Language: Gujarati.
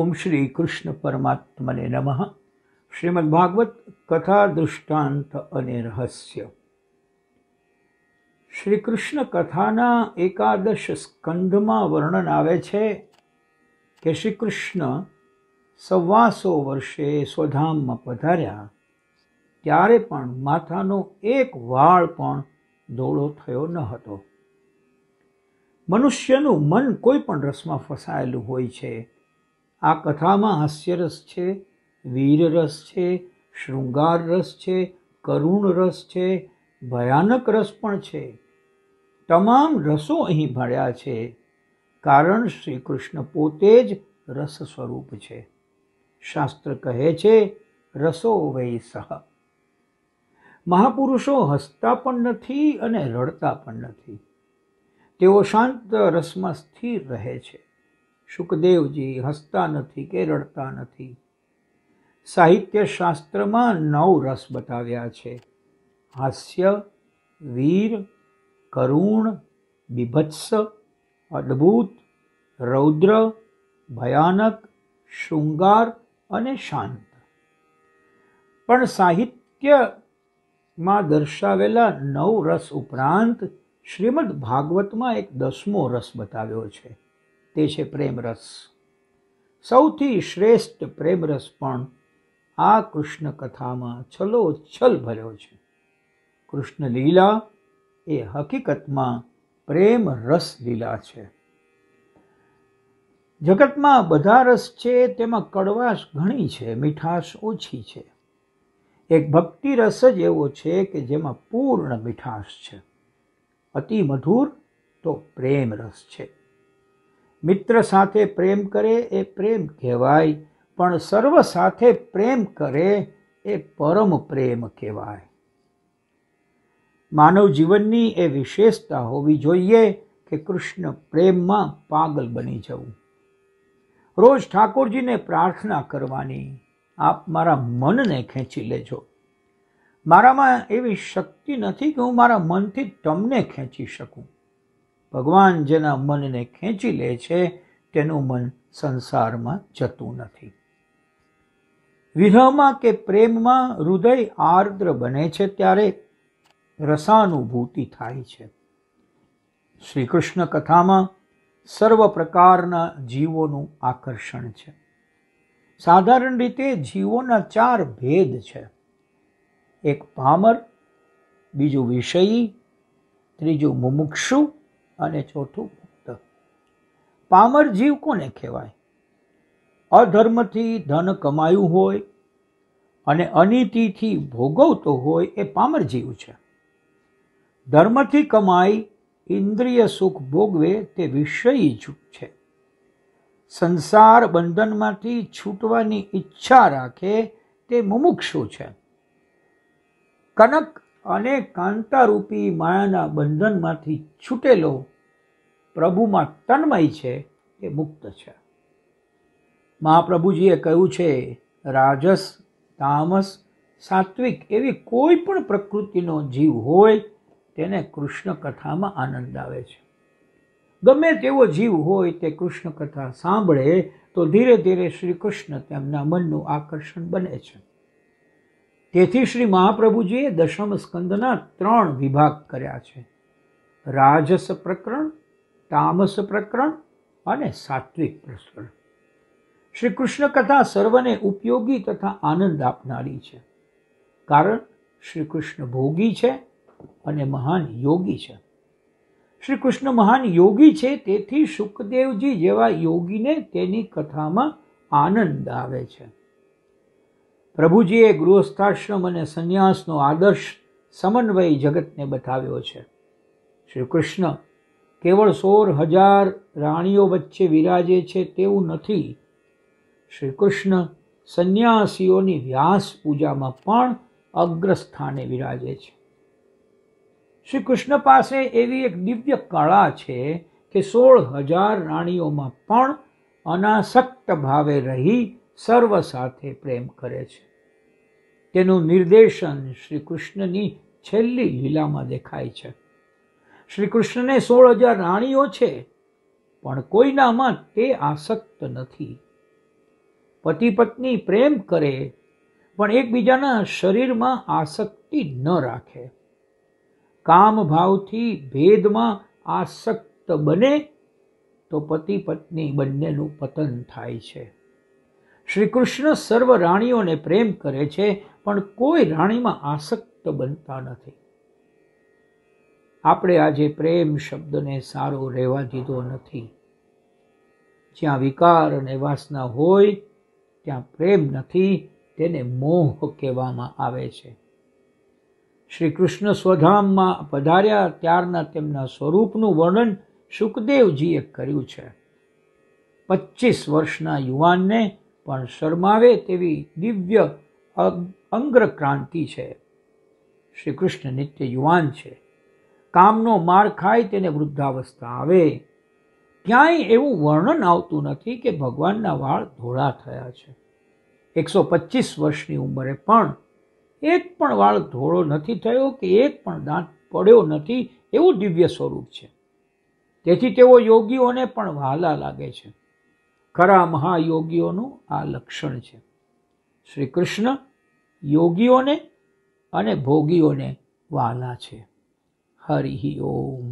ઓમ શ્રી કૃષ્ણ પરમાત્મને નમઃ શ્રીમદ ભાગવત કથા દૃષ્ટાંત અને રહસ્ય શ્રી કૃષ્ણ કથાના એકાદશ સ્કંધમાં વર્ણન આવે છે કે શ્રી કૃષ્ણ સવાસો વર્ષે સ્વધામમાં પધાર્યા ત્યારે પણ માથાનો એક વાળ પણ દોડો થયો ન હતો મનુષ્યનું મન કોઈ પણ રસમાં ફસાયેલું હોય છે આ કથામાં હાસ્યરસ છે વીરરસ છે શૃંગાર રસ છે કરુણ રસ છે ભયાનક રસ પણ છે તમામ રસો અહીં ભળ્યા છે કારણ શ્રી કૃષ્ણ પોતે જ રસ સ્વરૂપ છે શાસ્ત્ર કહે છે રસો વૈ સહ મહાપુરુષો હસતા પણ નથી અને રડતા પણ નથી તેઓ શાંત રસમાં સ્થિર રહે છે સુખદેવજી હસતા નથી કે રડતા નથી સાહિત્ય શાસ્ત્રમાં નવ રસ બતાવ્યા છે હાસ્ય વીર કરુણ બીભત્સ અદ્ભુત રૌદ્ર ભયાનક શૃંગાર અને શાંત પણ સાહિત્યમાં દર્શાવેલા નવ રસ ઉપરાંત શ્રીમદ ભાગવતમાં એક દસમો રસ બતાવ્યો છે તે છે પ્રેમરસ સૌથી શ્રેષ્ઠ પ્રેમરસ પણ આ કૃષ્ણ કથામાં છલોછલ ભર્યો છે કૃષ્ણ લીલા એ હકીકતમાં પ્રેમ રસ લીલા છે જગતમાં બધા રસ છે તેમાં કડવાશ ઘણી છે મીઠાશ ઓછી છે એક ભક્તિ રસ જ એવો છે કે જેમાં પૂર્ણ મીઠાશ છે અતિ મધુર તો પ્રેમ રસ છે મિત્ર સાથે પ્રેમ કરે એ પ્રેમ કહેવાય પણ સર્વ સાથે પ્રેમ કરે એ પરમ પ્રેમ કહેવાય માનવ જીવનની એ વિશેષતા હોવી જોઈએ કે કૃષ્ણ પ્રેમમાં પાગલ બની જવું રોજ ઠાકોરજીને પ્રાર્થના કરવાની આપ મારા મનને ખેંચી લેજો મારામાં એવી શક્તિ નથી કે હું મારા મનથી તમને ખેંચી શકું ભગવાન જેના મનને ખેંચી લે છે તેનું મન સંસારમાં જતું નથી વિરહમાં કે પ્રેમમાં હૃદય આર્દ્ર બને છે ત્યારે રસાનુભૂતિ થાય છે શ્રી કૃષ્ણ કથામાં સર્વ પ્રકારના જીવોનું આકર્ષણ છે સાધારણ રીતે જીવોના ચાર ભેદ છે એક પામર બીજું વિષયી ત્રીજું મુમુક્ષુ અને ચોથું મુક્ત પામર જીવ કોને કહેવાય અધર્મથી ધન કમાયું હોય અને અનિતિથી ભોગવતો હોય એ પામર જીવ છે ધર્મથી કમાઈ ઇન્દ્રિય સુખ ભોગવે તે વિષયી છે સંસાર બંધનમાંથી છૂટવાની ઈચ્છા રાખે તે મુમુક્ષુ છે કનક અને કાંતારૂપી માયાના બંધનમાંથી છૂટેલો પ્રભુમાં તન્મય છે એ મુક્ત છે મહાપ્રભુજીએ કહ્યું છે રાજસ તામસ સાત્વિક એવી કોઈ પણ પ્રકૃતિનો જીવ હોય તેને કૃષ્ણ કથામાં આનંદ આવે છે ગમે તેવો જીવ હોય તે કૃષ્ણ કથા સાંભળે તો ધીરે ધીરે શ્રી કૃષ્ણ તેમના મનનું આકર્ષણ બને છે તેથી શ્રી મહાપ્રભુજીએ દશમ સ્કંદના ત્રણ વિભાગ કર્યા છે રાજસ પ્રકરણ તામસ પ્રકરણ અને સાત્વિક પ્રકરણ શ્રી કૃષ્ણ કથા સર્વને ઉપયોગી તથા આનંદ આપનારી છે કારણ શ્રી કૃષ્ણ ભોગી છે અને મહાન યોગી છે શ્રી કૃષ્ણ મહાન યોગી છે તેથી સુખદેવજી જેવા યોગીને તેની કથામાં આનંદ આવે છે પ્રભુજીએ ગૃહસ્થાશ્રમ અને સંન્યાસનો આદર્શ સમન્વય જગતને બતાવ્યો છે શ્રી કૃષ્ણ કેવળ સોળ હજાર રાણીઓ વચ્ચે વિરાજે છે તેવું નથી શ્રી કૃષ્ણ સંન્યાસીઓની વ્યાસ પૂજામાં પણ અગ્રસ્થાને વિરાજે છે શ્રી કૃષ્ણ પાસે એવી એક દિવ્ય કળા છે કે સોળ હજાર રાણીઓમાં પણ અનાસક્ત ભાવે રહી સર્વ સાથે પ્રેમ કરે છે તેનું નિર્દેશન શ્રી કૃષ્ણની છેલ્લી લીલામાં દેખાય છે શ્રી કૃષ્ણને સોળ હજાર રાણીઓ છે પણ કોઈનામાં તે આસક્ત નથી પતિ પત્ની પ્રેમ કરે પણ એકબીજાના શરીરમાં આસક્તિ ન રાખે કામ ભાવથી ભેદમાં આસક્ત બને તો પતિ પત્ની બંનેનું પતન થાય છે શ્રી કૃષ્ણ સર્વ રાણીઓને પ્રેમ કરે છે પણ કોઈ રાણીમાં આસક્ત બનતા નથી આપણે આજે પ્રેમ શબ્દને સારો રહેવા દીધો નથી જ્યાં વિકાર અને વાસના હોય ત્યાં પ્રેમ નથી તેને મોહ કહેવામાં આવે છે શ્રી કૃષ્ણ સ્વધામમાં પધાર્યા ત્યારના તેમના સ્વરૂપનું વર્ણન સુખદેવજીએ કર્યું છે પચીસ વર્ષના યુવાનને પણ શરમાવે તેવી દિવ્ય અંગ્રક્રાંતિ છે શ્રી કૃષ્ણ નિત્ય યુવાન છે કામનો માર ખાય તેને વૃદ્ધાવસ્થા આવે ક્યાંય એવું વર્ણન આવતું નથી કે ભગવાનના વાળ ધોળા થયા છે એકસો પચીસ વર્ષની ઉંમરે પણ એક પણ વાળ ધોળો નથી થયો કે એક પણ દાંત પડ્યો નથી એવું દિવ્ય સ્વરૂપ છે તેથી તેઓ યોગીઓને પણ વહાલા લાગે છે ખરા મહાયોગીઓનું આ લક્ષણ છે શ્રી કૃષ્ણ યોગીઓને અને ભોગીઓને વાલા છે હરિ ઓમ